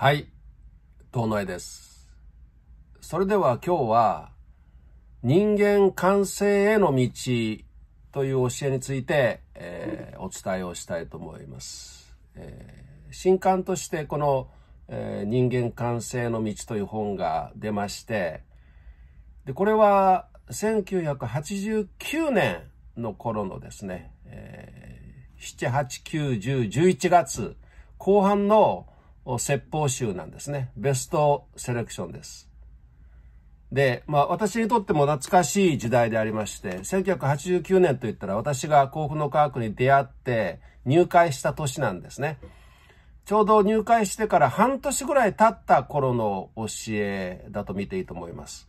はい、遠野絵です。それでは今日は、人間完成への道という教えについて、えー、お伝えをしたいと思います。えー、新刊としてこの、えー、人間完成の道という本が出まして、でこれは1989年の頃のですね、えー、7、8、9、10、11月後半の説法集なんですね。ベストセレクションです。で、まあ私にとっても懐かしい時代でありまして、1989年といったら私が幸福の科学に出会って入会した年なんですね。ちょうど入会してから半年ぐらい経った頃の教えだと見ていいと思います。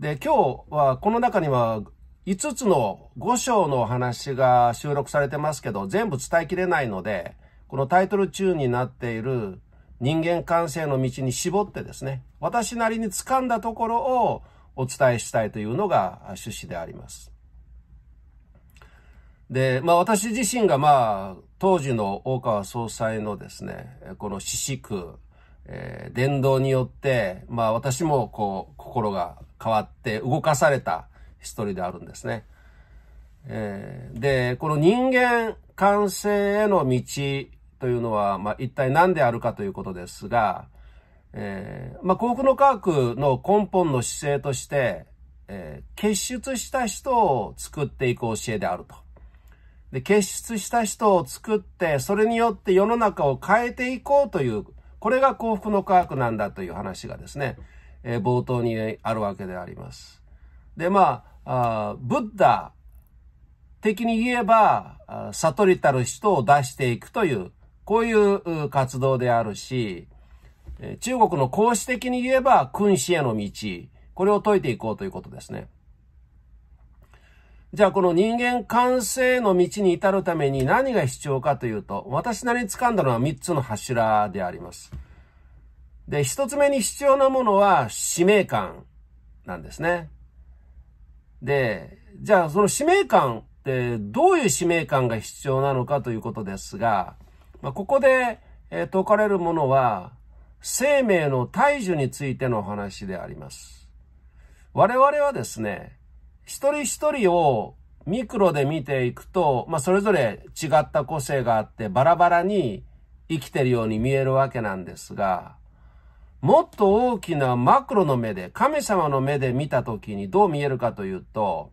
で、今日はこの中には5つの5章の話が収録されてますけど、全部伝えきれないので、このタイトル中になっている人間感性の道に絞ってですね、私なりに掴んだところをお伝えしたいというのが趣旨であります。で、まあ私自身がまあ当時の大川総裁のですね、この四死区、えー、伝道によって、まあ私もこう心が変わって動かされた一人であるんですね。えー、で、この人間完成への道というのは、まあ、一体何であるかということですが、えー、まあ、幸福の科学の根本の姿勢として、えー、結出した人を作っていく教えであると。で、結出した人を作って、それによって世の中を変えていこうという、これが幸福の科学なんだという話がですね、えー、冒頭にあるわけであります。で、まあ、あブッダ的に言えば、悟りたる人を出していくという、こういう活動であるし、中国の公式的に言えば君子への道、これを解いていこうということですね。じゃあこの人間完成の道に至るために何が必要かというと、私なりに掴んだのは3つの柱であります。で、1つ目に必要なものは使命感なんですね。で、じゃあその使命感ってどういう使命感が必要なのかということですが、まあ、ここで、えー、説かれるものは、生命の大樹についての話であります。我々はですね、一人一人をミクロで見ていくと、まあ、それぞれ違った個性があってバラバラに生きているように見えるわけなんですが、もっと大きなマクロの目で、神様の目で見たときにどう見えるかというと、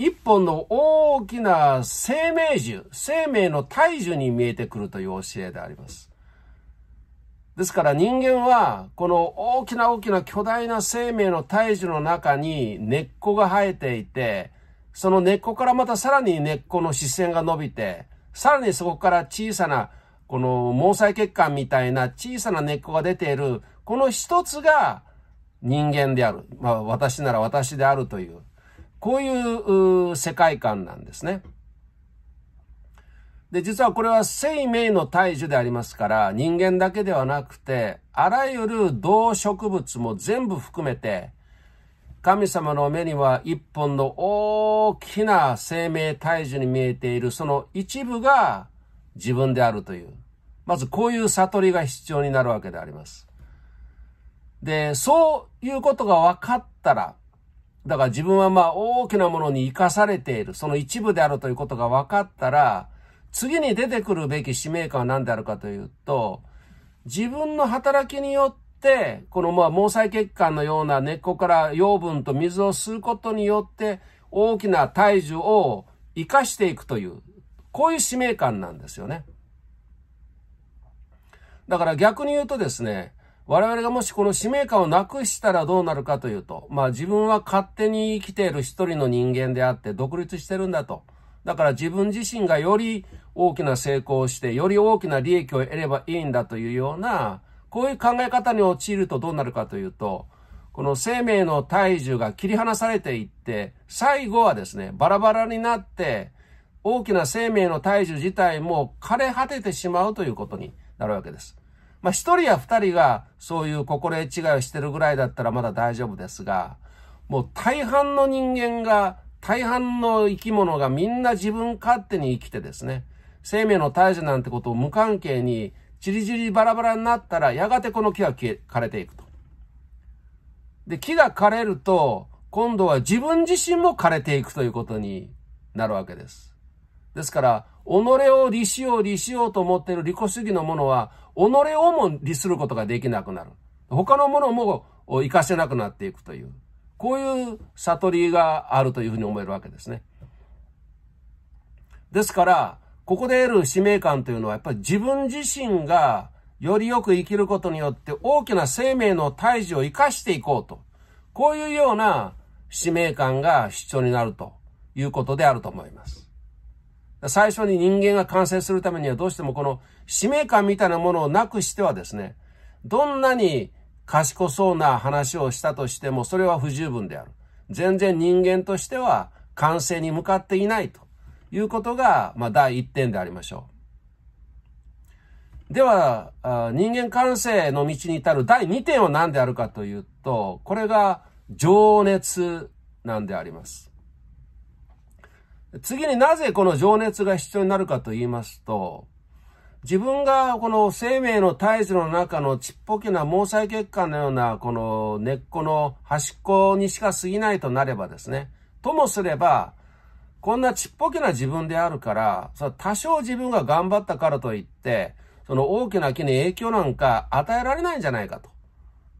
一本の大きな生命樹、生命の大樹に見えてくるという教えであります。ですから人間は、この大きな大きな巨大な生命の大樹の中に根っこが生えていて、その根っこからまたさらに根っこの視線が伸びて、さらにそこから小さな、この毛細血管みたいな小さな根っこが出ている、この一つが人間である。まあ私なら私であるという。こういう世界観なんですね。で、実はこれは生命の大樹でありますから、人間だけではなくて、あらゆる動植物も全部含めて、神様の目には一本の大きな生命大樹に見えている、その一部が自分であるという。まずこういう悟りが必要になるわけであります。で、そういうことが分かったら、だから自分はまあ大きなものに生かされている、その一部であるということが分かったら、次に出てくるべき使命感は何であるかというと、自分の働きによって、このまあ毛細血管のような根っこから養分と水を吸うことによって、大きな体重を生かしていくという、こういう使命感なんですよね。だから逆に言うとですね、我々がもしこの使命感をなくしたらどうなるかというと、まあ自分は勝手に生きている一人の人間であって独立してるんだと。だから自分自身がより大きな成功をして、より大きな利益を得ればいいんだというような、こういう考え方に陥るとどうなるかというと、この生命の体重が切り離されていって、最後はですね、バラバラになって、大きな生命の体重自体も枯れ果ててしまうということになるわけです。まあ、一人や二人がそういう心得違いをしてるぐらいだったらまだ大丈夫ですが、もう大半の人間が、大半の生き物がみんな自分勝手に生きてですね、生命の退治なんてことを無関係に、じりじりバラバラになったら、やがてこの木は枯れていくと。で、木が枯れると、今度は自分自身も枯れていくということになるわけです。ですから、己を利しよう利しようと思っている利己主義のものは、己をも利することができなくなる。他のものも活かせなくなっていくという。こういう悟りがあるというふうに思えるわけですね。ですから、ここで得る使命感というのは、やっぱり自分自身がよりよく生きることによって大きな生命の胎児を生かしていこうと。こういうような使命感が必要になるということであると思います。最初に人間が完成するためにはどうしてもこの使命感みたいなものをなくしてはですね、どんなに賢そうな話をしたとしてもそれは不十分である。全然人間としては完成に向かっていないということが、まあ、第一点でありましょう。では、人間完成の道に至る第二点は何であるかというと、これが情熱なんであります。次になぜこの情熱が必要になるかと言いますと、自分がこの生命の体ずの中のちっぽけな毛細血管のようなこの根っこの端っこにしか過ぎないとなればですね、ともすれば、こんなちっぽけな自分であるから、そ多少自分が頑張ったからといって、その大きな木に影響なんか与えられないんじゃないかと。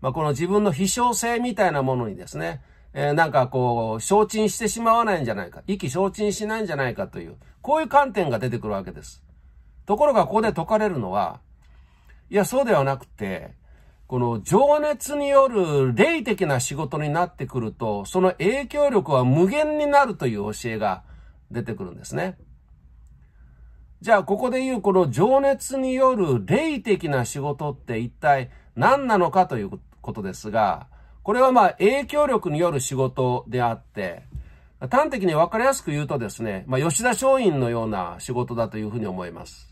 まあ、この自分の非翔性みたいなものにですね、えー、なんかこう、承知してしまわないんじゃないか、意気承沈しないんじゃないかという、こういう観点が出てくるわけです。ところがここで解かれるのは、いや、そうではなくて、この情熱による霊的な仕事になってくると、その影響力は無限になるという教えが出てくるんですね。じゃあ、ここで言うこの情熱による霊的な仕事って一体何なのかということですが、これはまあ影響力による仕事であって、端的に分かりやすく言うとですね、まあ、吉田松陰のような仕事だというふうに思います。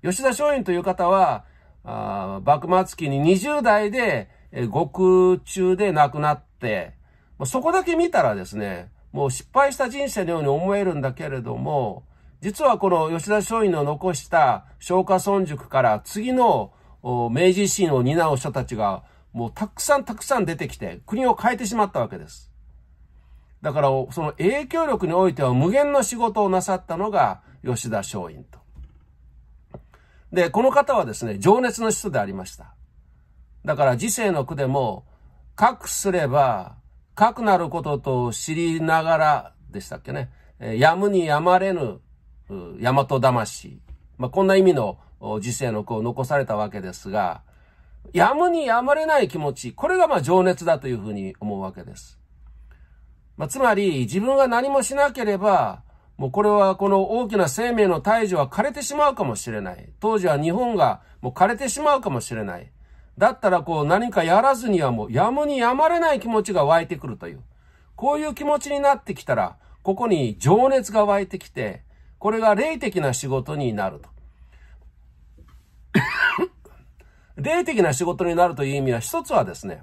吉田松陰という方は、あ幕末期に20代で、え獄中で亡くなって、まあ、そこだけ見たらですね、もう失敗した人生のように思えるんだけれども、実はこの吉田松陰の残した昭和村塾から次の明治維新を担う人たちがもうたくさんたくさん出てきて、国を変えてしまったわけです。だから、その影響力においては無限の仕事をなさったのが吉田松陰と。で、この方はですね、情熱の人でありました。だから、時世の句でも、かくすれば、かくなることと知りながらでしたっけね、やむにやまれぬ、大和魂。まあ、こんな意味の時世の句を残されたわけですが、やむにやまれない気持ち、これがまあ情熱だというふうに思うわけです。まあ、つまり、自分が何もしなければ、もうこれはこの大きな生命の大樹は枯れてしまうかもしれない。当時は日本がもう枯れてしまうかもしれない。だったらこう何かやらずにはもうやむにやまれない気持ちが湧いてくるという。こういう気持ちになってきたら、ここに情熱が湧いてきて、これが霊的な仕事になると。霊的な仕事になるという意味は、一つはですね、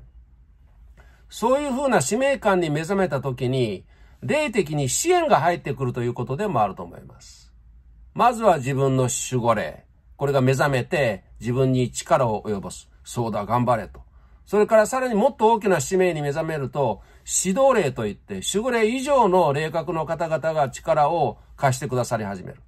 そういうふうな使命感に目覚めた時に、霊的に支援が入ってくるということでもあると思います。まずは自分の守護霊。これが目覚めて自分に力を及ぼす。そうだ、頑張れと。それからさらにもっと大きな使命に目覚めると、指導霊といって、守護霊以上の霊格の方々が力を貸してくださり始める。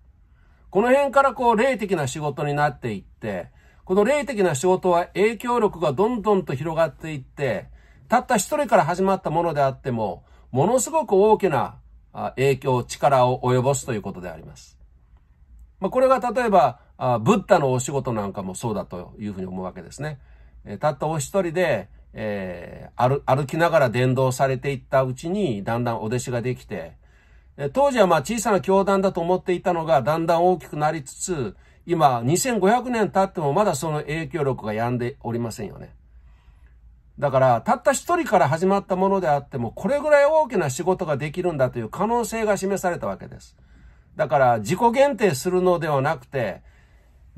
この辺からこう霊的な仕事になっていって、この霊的な仕事は影響力がどんどんと広がっていって、たった一人から始まったものであっても、ものすごく大きな影響、力を及ぼすということであります。まこれが例えば、ブッダのお仕事なんかもそうだというふうに思うわけですね。たったお一人で、えー、歩きながら伝道されていったうちに、だんだんお弟子ができて、当時はまあ小さな教団だと思っていたのが、だんだん大きくなりつつ、今、2500年経ってもまだその影響力が止んでおりませんよね。だから、たった一人から始まったものであっても、これぐらい大きな仕事ができるんだという可能性が示されたわけです。だから、自己限定するのではなくて、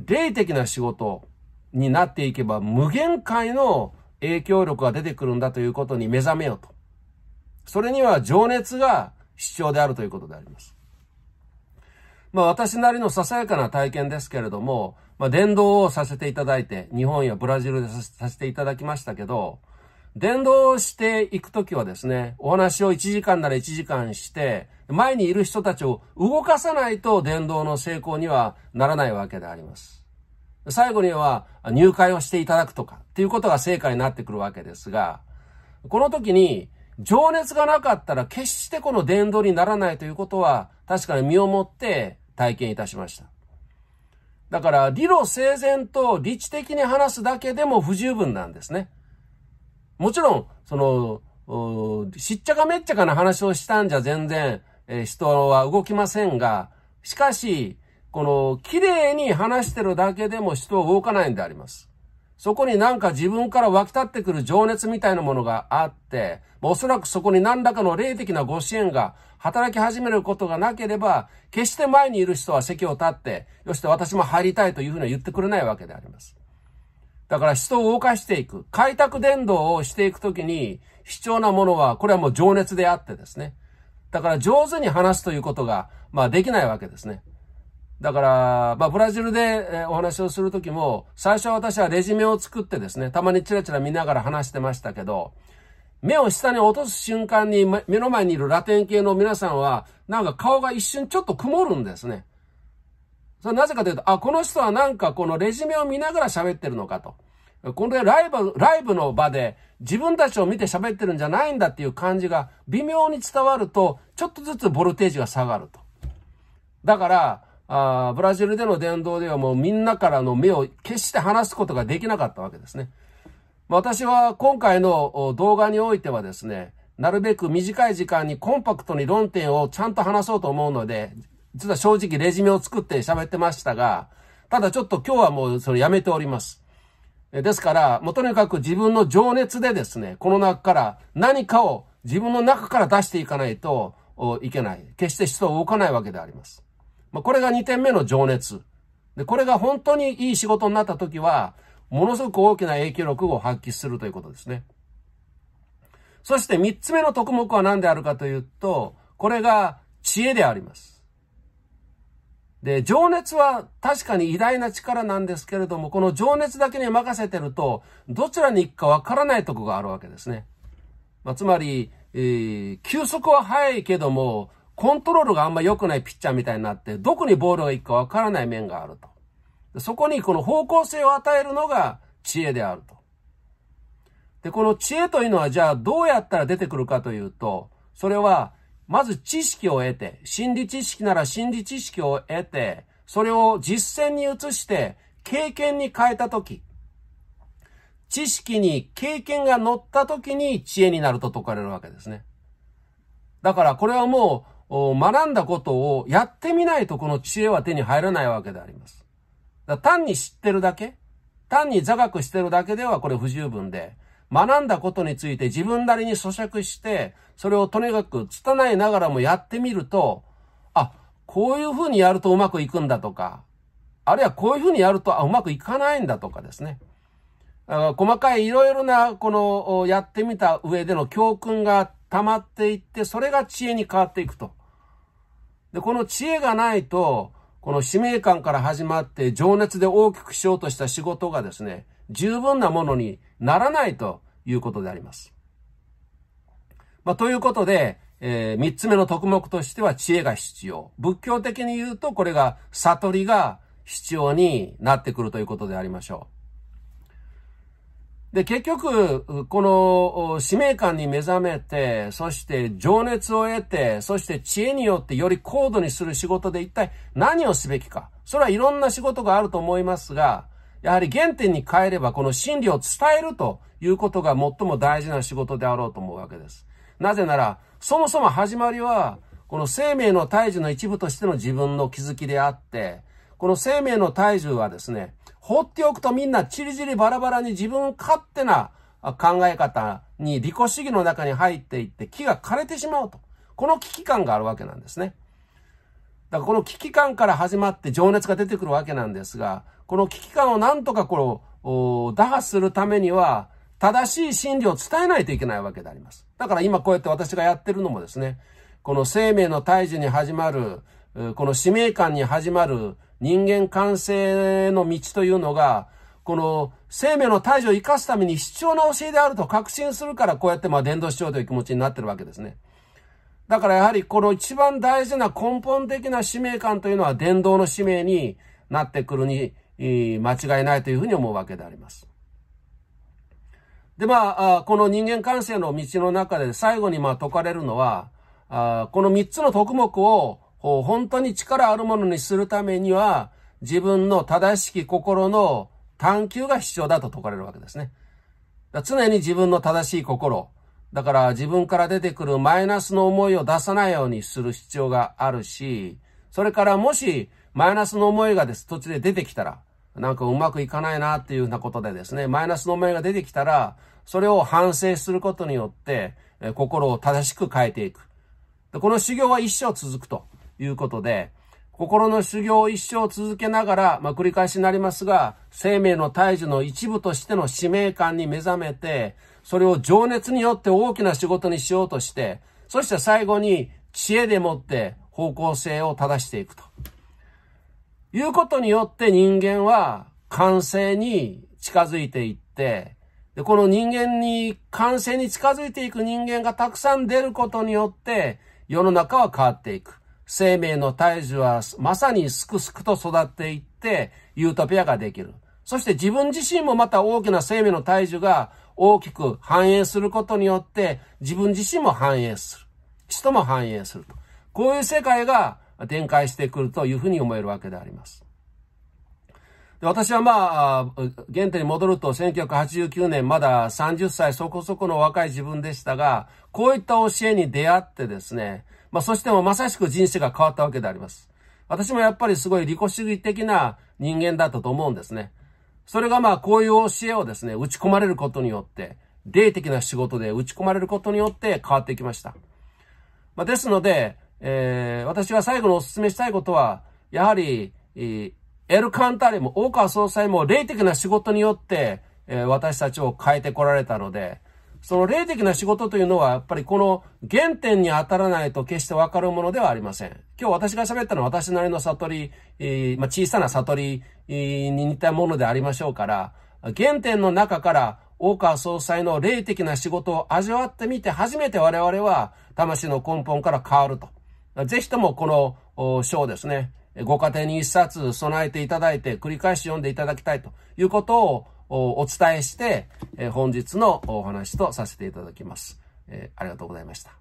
霊的な仕事になっていけば、無限界の影響力が出てくるんだということに目覚めようと。それには情熱が必要であるということであります。まあ私なりのささやかな体験ですけれども、まあ伝道をさせていただいて、日本やブラジルでさせていただきましたけど、伝道していくときはですね、お話を1時間なら1時間して、前にいる人たちを動かさないと伝道の成功にはならないわけであります。最後には入会をしていただくとかっていうことが成果になってくるわけですが、この時に情熱がなかったら決してこの伝道にならないということは確かに身をもって体験いたしました。だから、理路整然と理知的に話すだけでも不十分なんですね。もちろん、その、しっちゃかめっちゃかな話をしたんじゃ全然、えー、人は動きませんが、しかし、この、綺麗に話してるだけでも人は動かないんであります。そこになんか自分から湧き立ってくる情熱みたいなものがあって、おそらくそこに何らかの霊的なご支援が働き始めることがなければ、決して前にいる人は席を立って、よして私も入りたいというふうには言ってくれないわけであります。だから人を動かしていく、開拓伝道をしていくときに必要なものは、これはもう情熱であってですね。だから上手に話すということが、まあできないわけですね。だから、まあ、ブラジルでお話をするときも、最初は私はレジュメを作ってですね、たまにチラチラ見ながら話してましたけど、目を下に落とす瞬間に、目の前にいるラテン系の皆さんは、なんか顔が一瞬ちょっと曇るんですね。それなぜかというと、あ、この人はなんかこのレジュメを見ながら喋ってるのかと。これライブ、ライブの場で自分たちを見て喋ってるんじゃないんだっていう感じが微妙に伝わると、ちょっとずつボルテージが下がると。だから、あブラジルでの伝道ではもうみんなからの目を決して離すことができなかったわけですね。私は今回の動画においてはですね、なるべく短い時間にコンパクトに論点をちゃんと話そうと思うので、実は正直レジュメを作って喋ってましたが、ただちょっと今日はもうそれやめております。ですから、もうとにかく自分の情熱でですね、この中から何かを自分の中から出していかないといけない。決して人を動かないわけであります。まあ、これが2点目の情熱。で、これが本当にいい仕事になった時は、ものすごく大きな影響力を発揮するということですね。そして3つ目の特目は何であるかというと、これが知恵であります。で、情熱は確かに偉大な力なんですけれども、この情熱だけに任せてると、どちらに行くかわからないとこがあるわけですね。まあ、つまり、えー、休息は早いけども、コントロールがあんま良くないピッチャーみたいになって、どこにボールが行くかわからない面があると。そこにこの方向性を与えるのが知恵であると。で、この知恵というのはじゃあどうやったら出てくるかというと、それは、まず知識を得て、心理知識なら心理知識を得て、それを実践に移して、経験に変えたとき、知識に経験が乗ったときに知恵になると説かれるわけですね。だからこれはもう、学んだことをやってみないとこの知恵は手に入らないわけであります。だ単に知ってるだけ単に座学してるだけではこれ不十分で、学んだことについて自分なりに咀嚼して、それをとにかく拙いながらもやってみると、あ、こういうふうにやるとうまくいくんだとか、あるいはこういうふうにやるとあうまくいかないんだとかですね。細かいいろいろな、この、やってみた上での教訓が溜まっていって、それが知恵に変わっていくとで、この知恵がないと、この使命感から始まって情熱で大きくしようとした仕事がですね、十分なものにならないということであります。まあ、ということで、えー、三つ目の特目としては知恵が必要。仏教的に言うと、これが悟りが必要になってくるということでありましょう。で、結局、この使命感に目覚めて、そして情熱を得て、そして知恵によってより高度にする仕事で一体何をすべきか。それはいろんな仕事があると思いますが、やはり原点に変えればこの真理を伝えるということが最も大事な仕事であろうと思うわけです。なぜなら、そもそも始まりは、この生命の体重の一部としての自分の気づきであって、この生命の体重はですね、放っておくとみんなチリチリバラバラに自分勝手な考え方に利己主義の中に入っていって木が枯れてしまうと。この危機感があるわけなんですね。だからこの危機感から始まって情熱が出てくるわけなんですが、この危機感をなんとかこう、打破するためには、正しい真理を伝えないといけないわけであります。だから今こうやって私がやってるのもですね、この生命の退治に始まる、この使命感に始まる人間完成の道というのが、この生命の退除を生かすために必要な教えであると確信するから、こうやってまあ伝道しようという気持ちになってるわけですね。だからやはりこの一番大事な根本的な使命感というのは伝道の使命になってくるに間違いないというふうに思うわけであります。で、まあ、この人間感性の道の中で最後にまあ説かれるのは、この3つの徳目を本当に力あるものにするためには、自分の正しき心の探求が必要だと説かれるわけですね。常に自分の正しい心、だから自分から出てくるマイナスの思いを出さないようにする必要があるし、それからもしマイナスの思いがです、途中で出てきたら、なんかうまくいかないなっていうようなことでですね、マイナスの思いが出てきたら、それを反省することによって、心を正しく変えていく。この修行は一生続くと。いうことで、心の修行を一生続けながら、まあ、繰り返しになりますが、生命の大樹の一部としての使命感に目覚めて、それを情熱によって大きな仕事にしようとして、そして最後に知恵でもって方向性を正していくと。いうことによって人間は完成に近づいていって、でこの人間に、完成に近づいていく人間がたくさん出ることによって、世の中は変わっていく。生命の大樹はまさにすくすくと育っていって、ユートピアができる。そして自分自身もまた大きな生命の大樹が大きく反映することによって、自分自身も反映する。人も反映すると。こういう世界が展開してくるというふうに思えるわけであります。私はまあ、原点に戻ると1989年まだ30歳そこそこの若い自分でしたが、こういった教えに出会ってですね、まあ、そしてもまさしく人生が変わったわけであります。私もやっぱりすごい利己主義的な人間だったと思うんですね。それがまあこういう教えをですね、打ち込まれることによって、霊的な仕事で打ち込まれることによって変わってきました。まあ、ですので、えー、私が最後にお勧めしたいことは、やはり、エル・カンタレも大川総裁も霊的な仕事によって、えー、私たちを変えてこられたので、その霊的な仕事というのは、やっぱりこの原点に当たらないと決してわかるものではありません。今日私が喋ったのは私なりの悟り、えー、まあ、小さな悟りに似たものでありましょうから、原点の中から大川総裁の霊的な仕事を味わってみて初めて我々は魂の根本から変わると。ぜひともこの章ですね、ご家庭に一冊備えていただいて繰り返し読んでいただきたいということをお伝えして、本日のお話とさせていただきます。ありがとうございました。